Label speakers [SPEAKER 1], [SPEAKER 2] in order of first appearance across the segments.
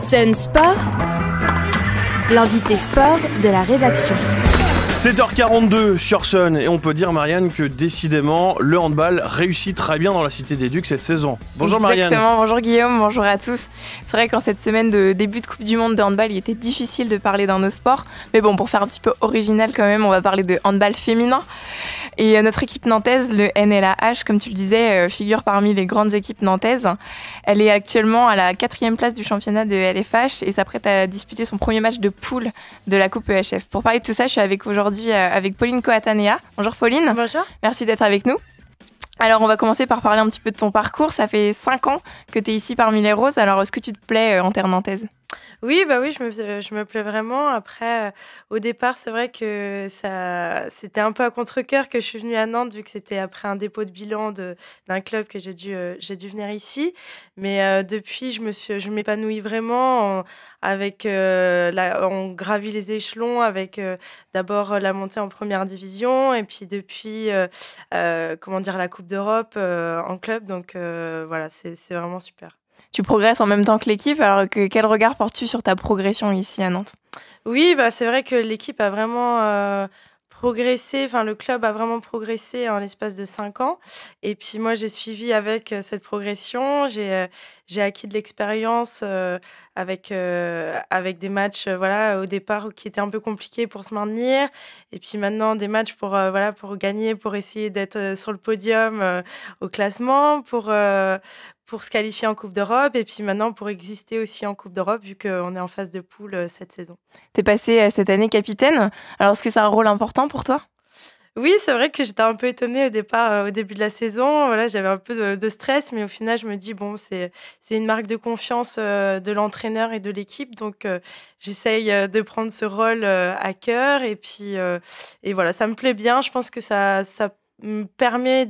[SPEAKER 1] Sun Sport, l'invité sport de la rédaction. 7h42 sur Sun et on peut dire Marianne que décidément le handball réussit très bien dans la Cité des Ducs cette saison. Bonjour Marianne. Exactement,
[SPEAKER 2] bonjour Guillaume, bonjour à tous. C'est vrai qu'en cette semaine de début de Coupe du Monde de handball, il était difficile de parler d'un autre sport, mais bon, pour faire un petit peu original quand même, on va parler de handball féminin. Et euh, notre équipe nantaise, le NLAH, comme tu le disais, euh, figure parmi les grandes équipes nantaises. Elle est actuellement à la quatrième place du championnat de LFH et s'apprête à disputer son premier match de poule de la Coupe EHF. Pour parler de tout ça, je suis avec aujourd'hui aujourd'hui euh, avec Pauline Coatanea. Bonjour Pauline. Bonjour. Merci d'être avec nous. Alors, on va commencer par parler un petit peu de ton parcours. Ça fait 5 ans que tu es ici parmi les roses. Alors, est-ce que tu te plais euh, en terre nantaise
[SPEAKER 1] oui, bah oui, je me, plais vraiment. Après, euh, au départ, c'est vrai que ça, c'était un peu à contre-cœur que je suis venue à Nantes, vu que c'était après un dépôt de bilan d'un club que j'ai dû, euh, j'ai dû venir ici. Mais euh, depuis, je me suis, je m'épanouis vraiment avec, on gravit les échelons avec d'abord la montée en première division et puis depuis, comment dire, la Coupe d'Europe en club. Donc voilà, c'est vraiment super
[SPEAKER 2] tu progresses en même temps que l'équipe. Alors quel regard portes-tu sur ta progression ici à Nantes
[SPEAKER 1] Oui, bah, c'est vrai que l'équipe a vraiment euh, progressé, enfin le club a vraiment progressé en l'espace de cinq ans. Et puis moi, j'ai suivi avec euh, cette progression, euh, j'ai acquis de l'expérience avec, avec des matchs voilà, au départ qui étaient un peu compliqués pour se maintenir. Et puis maintenant, des matchs pour, voilà, pour gagner, pour essayer d'être sur le podium au classement, pour, pour se qualifier en Coupe d'Europe et puis maintenant pour exister aussi en Coupe d'Europe vu qu'on est en phase de poule euh, cette saison.
[SPEAKER 2] Tu es passé euh, cette année capitaine, alors est-ce que c'est un rôle important pour toi
[SPEAKER 1] oui, c'est vrai que j'étais un peu étonnée au départ, euh, au début de la saison. Voilà, j'avais un peu de, stress, mais au final, je me dis bon, c'est une marque de confiance de l'entraîneur et de l'équipe, donc j'essaye de prendre ce rôle à cœur. Et puis et voilà, ça me plaît bien. Je pense que ça ça me permet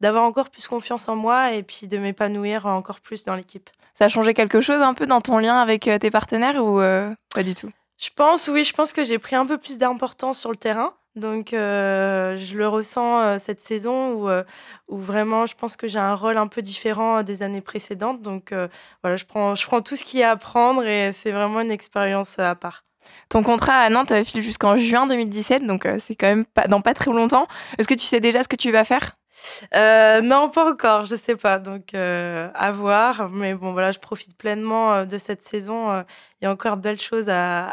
[SPEAKER 1] d'avoir encore plus confiance en moi et puis de m'épanouir encore plus dans l'équipe.
[SPEAKER 2] Ça a changé quelque chose un peu dans ton lien avec euh, tes partenaires ou euh, pas du tout
[SPEAKER 1] Je pense, oui, je pense que j'ai pris un peu plus d'importance sur le terrain. Donc, euh, je le ressens cette saison où, où, vraiment, je pense que j'ai un rôle un peu différent des années précédentes. Donc, voilà, je prends, je prends tout ce qu'il y a à prendre et c'est vraiment une expérience à part.
[SPEAKER 2] Ton contrat à Nantes euh, file jusqu'en juin 2017, donc euh, c'est quand même pas, dans pas très longtemps. Est-ce que tu sais déjà ce que tu
[SPEAKER 1] vas faire euh, non, pas encore, je sais pas. Donc, à voir. Mais bon, voilà, je profite pleinement de cette saison. Il y a encore de belles choses à,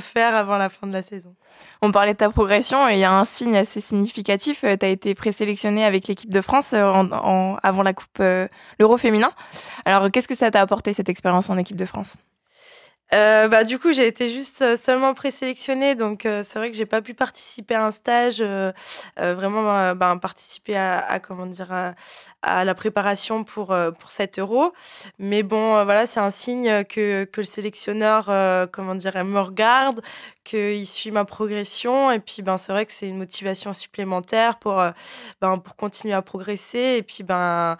[SPEAKER 1] faire avant la fin de la saison.
[SPEAKER 2] On parlait de ta progression et il y a un signe assez significatif. Tu as été présélectionnée avec l'équipe de France avant la Coupe Euro féminin. Alors, qu'est-ce que ça t'a apporté cette expérience en équipe de France
[SPEAKER 1] euh, bah, du coup, j'ai été juste euh, seulement présélectionnée, donc euh, c'est vrai que j'ai pas pu participer à un stage, vraiment ben, participer à, comment dire à, la préparation pour pour 7 euros. Mais bon, voilà, c'est un signe que, que le sélectionneur, comment dire, me regarde, qu'il suit ma progression, et puis ben c'est vrai que c'est une motivation supplémentaire pour ben, pour continuer à progresser, et puis ben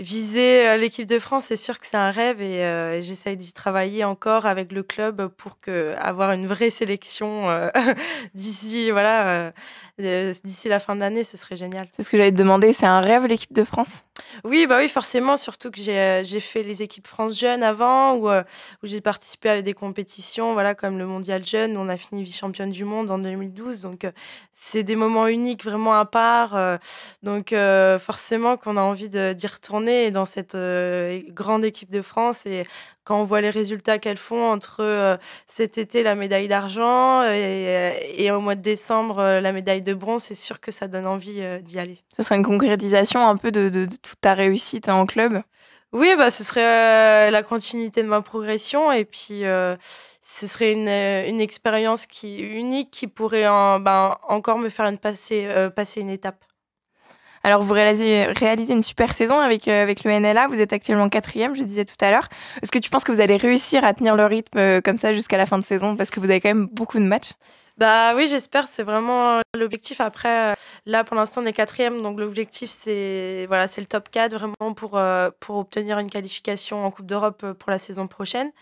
[SPEAKER 1] viser euh, l'équipe de France, c'est sûr que c'est un rêve euh, et j'essaye d'y travailler encore avec le club pour que, avoir une vraie sélection euh, d'ici voilà d'ici la fin de l'année, ce serait génial.
[SPEAKER 2] C'est ce que j'allais te demander, c'est un rêve l'équipe de France
[SPEAKER 1] Oui, bah oui, forcément, surtout que j'ai fait les équipes France jeunes avant où, j'ai participé à des compétitions voilà comme le mondial jeune où on a fini vice-championne du monde en 2012 donc c'est des moments uniques vraiment à part donc forcément qu'on a envie d'y retourner dans cette euh, grande équipe de France et quand on voit les résultats qu'elles font entre euh, cet été la médaille d'argent et, euh, au mois de décembre la médaille de bronze, c'est sûr que ça donne envie d'y aller.
[SPEAKER 2] Ce serait une concrétisation un peu de, toute ta réussite hein, en club
[SPEAKER 1] oui, bah, ce serait la continuité de ma progression et puis ce serait une, expérience qui, unique qui pourrait en, bah, encore me faire passer, passer une étape.
[SPEAKER 2] Alors, vous réalisez, une super saison avec, euh, avec le NLA. Vous êtes actuellement quatrième, je disais tout à l'heure. Est-ce que tu penses que vous allez réussir à tenir le rythme euh, comme ça jusqu'à la fin de saison Parce que vous avez quand même beaucoup de matchs.
[SPEAKER 1] Bah oui, j'espère. C'est vraiment euh, l'objectif. Après, là, pour l'instant, on est quatrième. Donc, l'objectif, c'est voilà, le top 4 vraiment pour, pour obtenir une qualification en Coupe d'Europe pour la saison prochaine.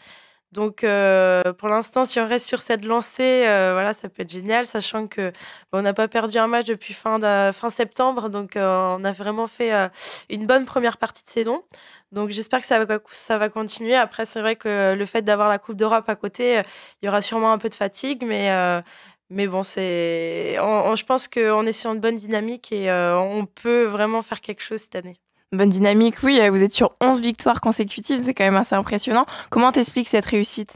[SPEAKER 1] Donc, euh, pour l'instant, si on reste sur cette lancée, euh, voilà, ça peut être génial, sachant que bah, on n'a pas perdu un match depuis fin, septembre, donc euh, on a vraiment fait une bonne première partie de saison. Donc, j'espère que ça va, continuer. Après, c'est vrai que le fait d'avoir la Coupe d'Europe à côté, il y aura sûrement un peu de fatigue, mais mais bon, c'est, je pense qu'on est sur une bonne dynamique et on peut vraiment faire quelque chose cette année
[SPEAKER 2] bonne dynamique. Oui, euh, vous êtes sur 11 victoires consécutives, c'est quand même assez impressionnant. Comment t'expliques cette réussite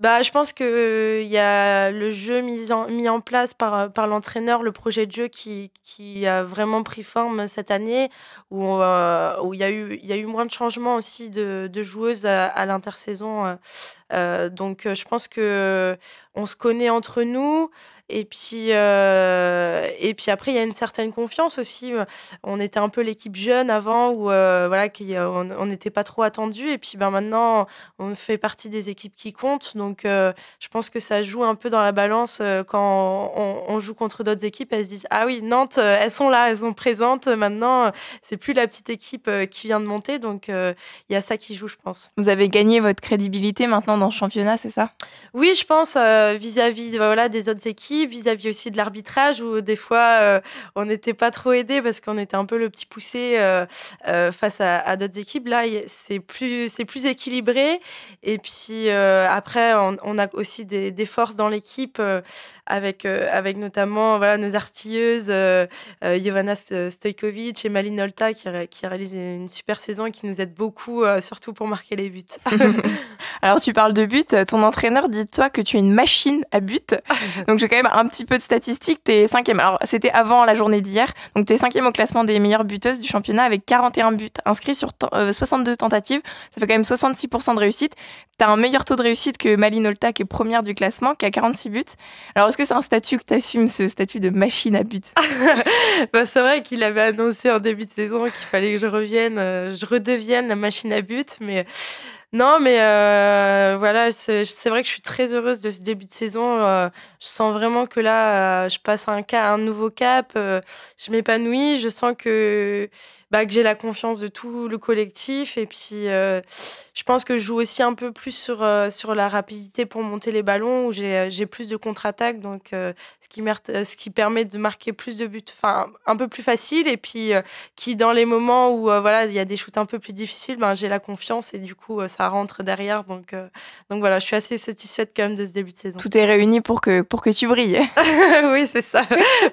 [SPEAKER 1] bah, je pense qu'il euh, il y a le jeu mis en, place par, euh, par l'entraîneur, le projet de jeu qui, qui a vraiment pris forme cette année, où il y, a eu, y a eu moins de changements aussi de, joueuses à l'intersaison euh, donc, euh, je pense que on se connaît entre nous. Et puis, euh, et puis après, il y a une certaine confiance aussi. On était un peu l'équipe jeune avant où voilà, on n'était pas trop attendu. Et puis ben, maintenant, on fait partie des équipes qui comptent. Donc, je pense que ça joue un peu dans la balance quand on, on joue contre d'autres équipes. Elles se disent Ah oui, Nantes, elles sont là, elles sont présentes. Maintenant, c'est plus la petite équipe qui vient de monter. Donc, il y a ça qui joue, je pense.
[SPEAKER 2] Vous avez gagné votre crédibilité maintenant dans championnat, c'est ça
[SPEAKER 1] Oui, je pense, euh, vis-à-vis voilà, des autres équipes, vis-à-vis aussi de l'arbitrage, où des fois, euh, on n'était pas trop aidé parce qu'on était un peu le petit poussé euh, face à, d'autres équipes. Là, c'est plus, c'est plus équilibré. Et puis, après, on, a aussi des, forces dans l'équipe, avec, avec notamment voilà, nos artilleuses, Jovana Stojkovic et Malin Olta, qui, qui réalisent une super saison et qui nous aide beaucoup, surtout pour marquer les buts.
[SPEAKER 2] Alors, tu parles de but, euh, ton entraîneur dit toi que tu es une machine à but. Donc j'ai quand même un petit peu de statistiques. T'es cinquième. Alors c'était avant la journée d'hier. Donc t'es cinquième au classement des meilleures buteuses du championnat avec 41 buts inscrits sur 62 euh, tentatives. Ça fait quand même 66% de réussite. T'as un meilleur taux de réussite que Malinolta qui est première du classement qui a 46 buts. Alors est-ce que c'est un statut que t'assumes ce statut de machine à but
[SPEAKER 1] bah, C'est vrai qu'il avait annoncé en début de saison qu'il fallait que je revienne, euh, je redevienne la machine à but, mais non, mais euh, voilà, c'est vrai que je suis très heureuse de ce début de saison. Euh, je sens vraiment que là, euh, je passe un, un nouveau cap. je m'épanouis. Je sens que, bah, que j'ai la confiance de tout le collectif. Et puis, je pense que je joue aussi un peu plus sur, sur la rapidité pour monter les ballons, où j'ai plus de contre-attaque, donc ce, qui ce qui permet de marquer plus de buts, enfin, un peu plus facile. Et puis, qui, dans les moments où voilà, il y a des shoots un peu plus difficiles, ben, j'ai la confiance et du coup, ça rentre derrière. Donc, euh, donc voilà, je suis assez satisfaite quand même de ce début de saison. Tout est réuni
[SPEAKER 2] pour que, pour que tu brilles.
[SPEAKER 1] oui, c'est ça.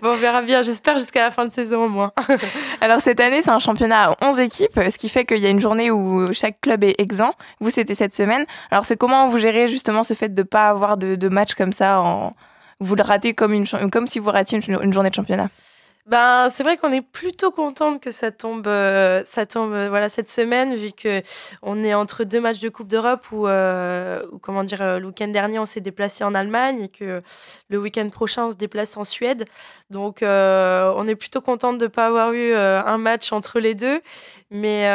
[SPEAKER 1] Bon, on verra bien, j'espère jusqu'à la fin de saison au moins. Alors
[SPEAKER 2] cette année, c'est un championnat à 11 équipes, ce qui fait qu'il y a une journée où chaque club est exempt. Vous, c'était cette semaine. Alors c'est comment vous gérez justement ce fait de ne pas avoir de, match comme ça en... Vous le ratez comme, une, comme si vous ratiez une journée de championnat
[SPEAKER 1] ben, c'est vrai qu'on est plutôt contente que ça tombe, euh, ça tombe euh, voilà, cette semaine, vu que on est entre deux matchs de Coupe d'Europe où, euh, comment dire, le week-end dernier, on s'est déplacé en Allemagne et que le week-end prochain, on se déplace en Suède. Donc, on est plutôt contente de ne pas avoir eu un match entre les deux. Mais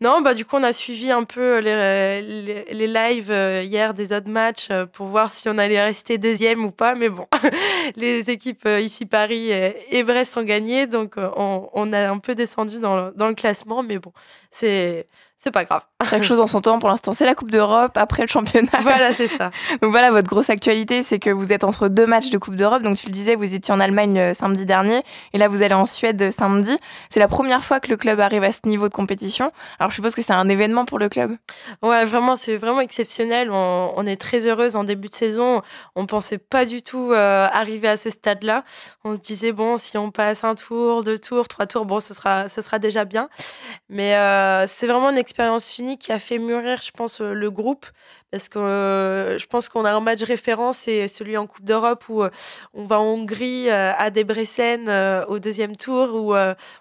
[SPEAKER 1] non, bah, du coup, on a suivi un peu les, les, les lives hier des autres matchs pour voir si on allait rester deuxième ou pas. Mais bon, les équipes ici Paris et l'Everest ont gagné, donc euh, on, a un peu descendu dans dans le classement, mais bon, c'est c'est pas grave. Chaque
[SPEAKER 2] chose en son temps. Pour l'instant, c'est la Coupe d'Europe, après le championnat. Voilà, c'est ça. donc voilà, votre grosse actualité, c'est que vous êtes entre deux matchs de Coupe d'Europe. Donc tu le disais, vous étiez en Allemagne euh, samedi dernier, et là vous allez en Suède euh, samedi. C'est la première fois que le club arrive à ce niveau de compétition. Alors je suppose que c'est un événement pour le club.
[SPEAKER 1] Ouais, vraiment, c'est vraiment exceptionnel. On, est très heureuse en début de saison. On pensait pas du tout euh, arriver à ce stade-là. On se disait bon, si on passe un tour, deux tours, trois tours, bon, ce sera, ce sera déjà bien. Mais c'est vraiment une expérience expérience unique qui a fait mûrir, je pense, euh, le groupe. Parce que euh, je pense qu'on a un match référence, c'est celui en Coupe d'Europe où euh, on va en Hongrie à Debrecen au deuxième tour, où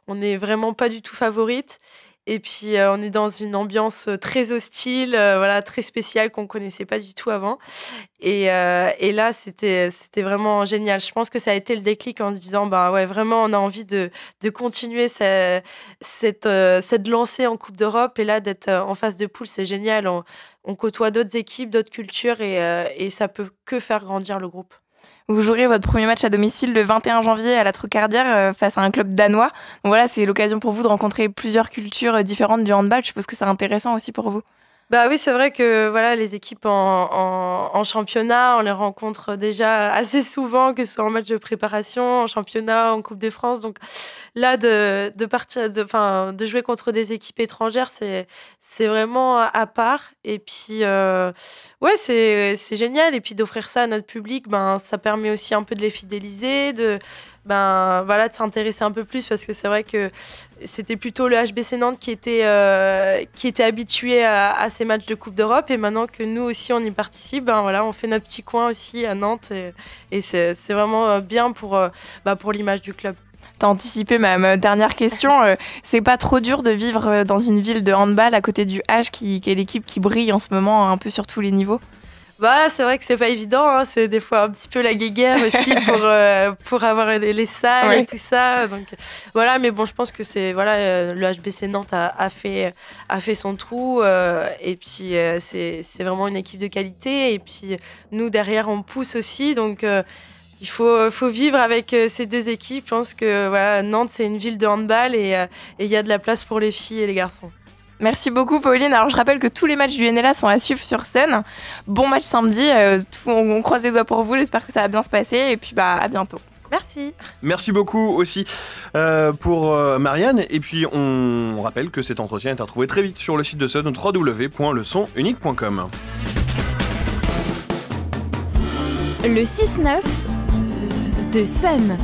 [SPEAKER 1] on n'est vraiment pas du tout favorite. Et puis euh, on est dans une ambiance euh, très hostile, euh, voilà, très spéciale qu'on connaissait pas du tout avant. Et, là, c'était c'était vraiment génial. Je pense que ça a été le déclic en se disant, bah ouais, vraiment, on a envie de, de continuer cette cette lancée en Coupe d'Europe. Et là, d'être en face de poule, c'est génial. On, côtoie d'autres équipes, d'autres cultures, et, et ça peut que faire grandir le groupe.
[SPEAKER 2] Vous jouerez votre premier match à domicile le 21 janvier à la Trocardière euh, face à un club danois. Donc voilà, c'est l'occasion pour vous de rencontrer plusieurs cultures euh, différentes du handball. Je suppose que c'est intéressant aussi pour vous.
[SPEAKER 1] Bah oui, c'est vrai que voilà, les équipes en, championnat, on les rencontre déjà assez souvent, que ce soit en match de préparation, en championnat, en Coupe de France. Donc là, de, de partir, de, enfin, de jouer contre des équipes étrangères, c'est c'est vraiment à part. Et puis euh, ouais, c'est génial. Et puis d'offrir ça à notre public, ben ça permet aussi un peu de les fidéliser, de ben voilà, de s'intéresser un peu plus parce que c'est vrai que c'était plutôt le HBC Nantes qui était, euh, qui était habitué à, ces matchs de Coupe d'Europe et maintenant que nous aussi on y participe, ben voilà, on fait notre petit coin aussi à Nantes et, c'est vraiment euh, bien pour, euh, ben, pour l'image du club. T'as anticipé ma,
[SPEAKER 2] dernière question. c'est pas trop dur de vivre dans une ville de handball à côté du H qui est l'équipe qui brille en ce moment hein, un peu sur tous les niveaux
[SPEAKER 1] bah, c'est vrai que c'est pas évident. Hein. C'est des fois un petit peu la guéguerre aussi pour, euh, pour avoir les salles et tout ça. Donc voilà, mais bon, je pense que c'est voilà, euh, le HBC Nantes a, fait a fait son trou euh, et puis c'est vraiment une équipe de qualité et puis nous derrière on pousse aussi donc il faut, faut vivre avec ces deux équipes. Je pense que voilà, Nantes, c'est une ville de handball et il y a de la place pour les filles et les garçons. Merci beaucoup, Pauline. Alors,
[SPEAKER 2] je rappelle que tous les matchs du NLA sont à suivre sur Sun. Bon match samedi. Euh, on, croise les doigts pour vous. J'espère que ça va bien se passer. Et puis, bah, à bientôt.
[SPEAKER 1] Merci. Merci beaucoup aussi euh, pour euh, Marianne. Et puis, on rappelle que cet entretien est à trouver très vite sur le site de Sun, www.leçonunique.com. Le 6-9 de Sun.